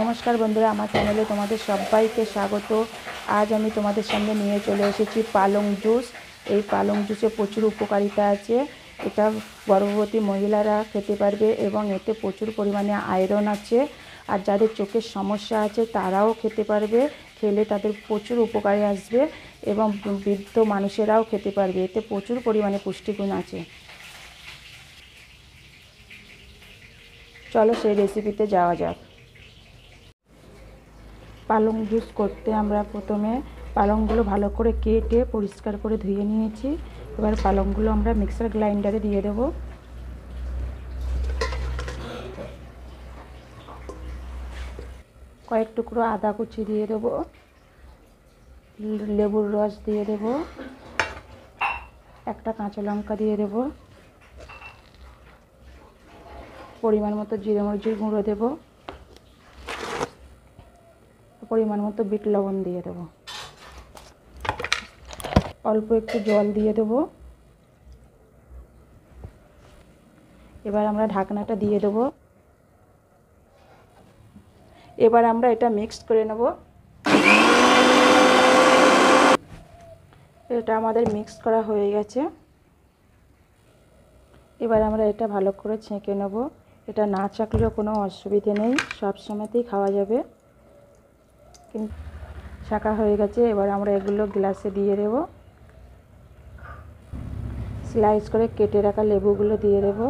নমস্কার বন্ধুরা আমার চ্যানেলে তোমাদের সবাইকে স্বাগত আজ আমি তোমাদের সামনে নিয়ে চলে এসেছি পালং জুস এই পালং জুসে প্রচুর উপকারিতা আছে এটা গর্ভবতী মহিলারা খেতে পারবে এবং এতে প্রচুর পরিমাণে আয়রন আছে আর যাদের চোখের সমস্যা আছে তারাও খেতে পারবে খেলে তাদের প্রচুর উপকারে আসবে এবং বৃদ্ধ মানুষেরাও খেতে পারবে এতে প্রচুর পরিমাণে পুষ্টিগুণ আছে চলো সেই রেসিপিতে যাওয়া যাক পালং জুস করতে আমরা প্রথমে পালংগুলো ভালো করে কেটে পরিষ্কার করে ধুয়ে নিয়েছি এবার পালংগুলো আমরা মিক্সার গ্রাইন্ডারে দিয়ে দেবো কয়েক টুকরো আদা কুচি দিয়ে দেব লেবুর রস দিয়ে দেব একটা কাঁচা লঙ্কা দিয়ে দেব পরিমাণ মতো জিরে মরিচের গুঁড়ো দেবো পরিমাণ মতো বিট লবণ দিয়ে দেবো অল্প একটু জল দিয়ে দেবো এবার আমরা ঢাকনাটা দিয়ে দেবো এবার আমরা এটা মিক্সড করে নেব এটা আমাদের মিক্স করা হয়ে গেছে এবার আমরা এটা ভালো করে ছেঁকে নেব এটা না চাকলেও কোনো অসুবিধে নেই সব সময়তেই খাওয়া যাবে শাখা হয়ে গেছে এবার আমরা এগুলো গ্লাসে দিয়ে দেব স্লাইস করে কেটে রাখা লেবুগুলো দিয়ে দেবো